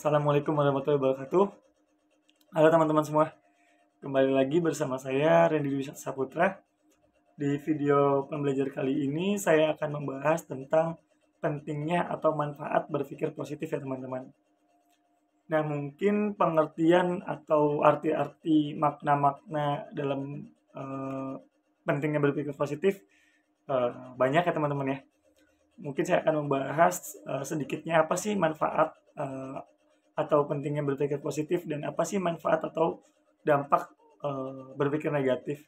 Assalamualaikum warahmatullahi wabarakatuh. Halo teman-teman semua. Kembali lagi bersama saya Randy Dwi Saputra. Di video pembelajar kali ini saya akan membahas tentang pentingnya atau manfaat berpikir positif ya teman-teman. Nah mungkin pengertian atau arti-arti makna-makna dalam uh, pentingnya berpikir positif uh, banyak ya teman-teman ya. Mungkin saya akan membahas uh, sedikitnya apa sih manfaat uh, atau pentingnya berpikir positif dan apa sih manfaat atau dampak e, berpikir negatif.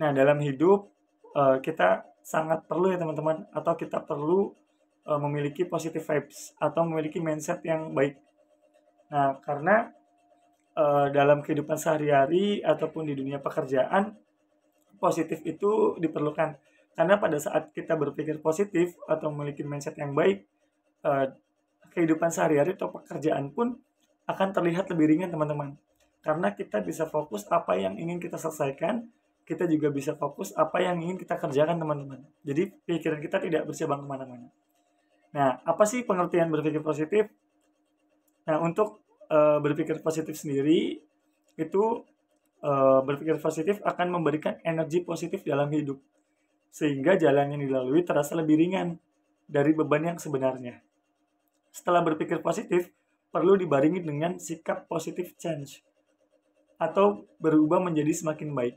Nah, dalam hidup e, kita sangat perlu ya teman-teman atau kita perlu e, memiliki positive vibes atau memiliki mindset yang baik. Nah, karena e, dalam kehidupan sehari-hari ataupun di dunia pekerjaan positif itu diperlukan karena pada saat kita berpikir positif atau memiliki mindset yang baik kehidupan sehari-hari atau pekerjaan pun akan terlihat lebih ringan teman-teman. Karena kita bisa fokus apa yang ingin kita selesaikan, kita juga bisa fokus apa yang ingin kita kerjakan teman-teman. Jadi pikiran kita tidak bersebang kemana-mana. Nah, apa sih pengertian berpikir positif? Nah, untuk e, berpikir positif sendiri, itu e, berpikir positif akan memberikan energi positif dalam hidup. Sehingga jalan yang dilalui terasa lebih ringan dari beban yang sebenarnya setelah berpikir positif perlu dibarengi dengan sikap positif change atau berubah menjadi semakin baik.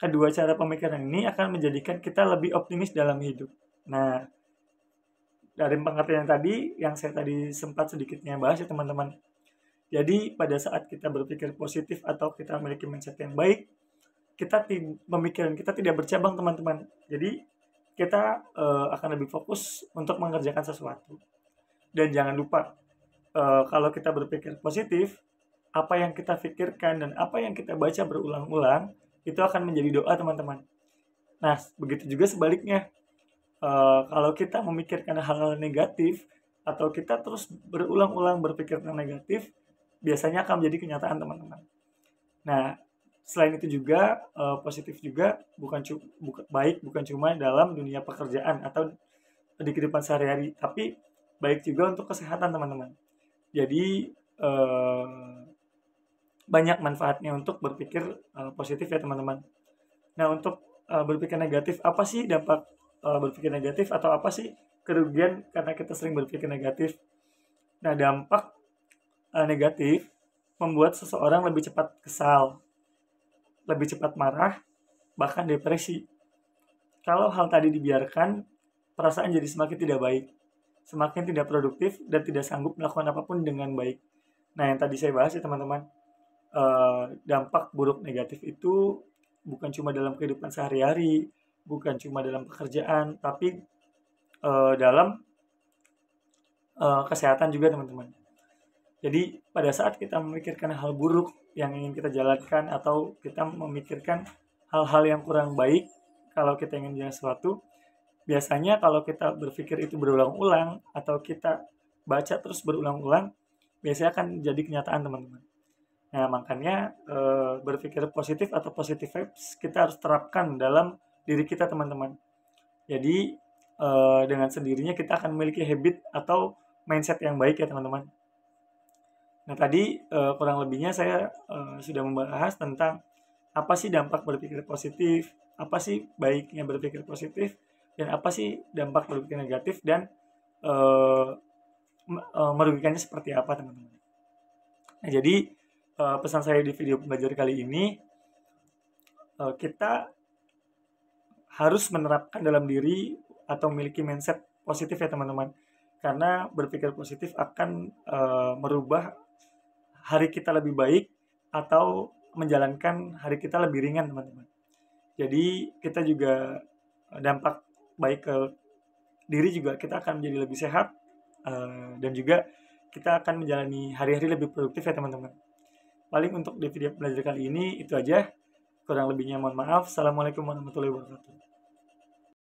Kedua cara pemikiran ini akan menjadikan kita lebih optimis dalam hidup. Nah, dari pengertian tadi yang saya tadi sempat sedikitnya bahas ya teman-teman. Jadi pada saat kita berpikir positif atau kita memiliki mindset yang baik, kita pemikiran kita tidak bercabang teman-teman. Jadi kita uh, akan lebih fokus untuk mengerjakan sesuatu dan jangan lupa uh, kalau kita berpikir positif apa yang kita pikirkan dan apa yang kita baca berulang-ulang itu akan menjadi doa teman-teman nah begitu juga sebaliknya uh, kalau kita memikirkan hal-hal negatif atau kita terus berulang-ulang berpikir tentang negatif biasanya akan menjadi kenyataan teman-teman nah selain itu juga uh, positif juga bukan buka, baik bukan cuma dalam dunia pekerjaan atau di kehidupan sehari-hari tapi baik juga untuk kesehatan teman-teman jadi banyak manfaatnya untuk berpikir eh, positif ya teman-teman nah untuk eh, berpikir negatif apa sih dampak eh, berpikir negatif atau apa sih kerugian karena kita sering berpikir negatif nah dampak negatif membuat seseorang lebih cepat kesal lebih cepat marah bahkan depresi kalau hal tadi dibiarkan perasaan jadi semakin tidak baik semakin tidak produktif dan tidak sanggup melakukan apapun dengan baik. Nah, yang tadi saya bahas ya teman-teman, eh, dampak buruk negatif itu bukan cuma dalam kehidupan sehari-hari, bukan cuma dalam pekerjaan, tapi eh, dalam eh, kesehatan juga teman-teman. Jadi pada saat kita memikirkan hal buruk yang ingin kita jalankan atau kita memikirkan hal-hal yang kurang baik kalau kita ingin jalan sesuatu, biasanya kalau kita berpikir itu berulang-ulang atau kita baca terus berulang-ulang biasanya akan jadi kenyataan teman-teman nah makanya e, berpikir positif atau positive vibes kita harus terapkan dalam diri kita teman-teman jadi e, dengan sendirinya kita akan memiliki habit atau mindset yang baik ya teman-teman nah tadi e, kurang lebihnya saya e, sudah membahas tentang apa sih dampak berpikir positif apa sih baiknya berpikir positif dan apa sih dampak produktif negatif dan uh, uh, merugikannya seperti apa teman-teman. Nah jadi uh, pesan saya di video pembelajaran kali ini uh, kita harus menerapkan dalam diri atau memiliki mindset positif ya teman-teman karena berpikir positif akan uh, merubah hari kita lebih baik atau menjalankan hari kita lebih ringan teman-teman jadi kita juga dampak baik ke diri juga kita akan menjadi lebih sehat uh, dan juga kita akan menjalani hari-hari lebih produktif ya teman-teman paling untuk di video belajar kali ini itu aja kurang lebihnya mohon maaf assalamualaikum warahmatullahi wabarakatuh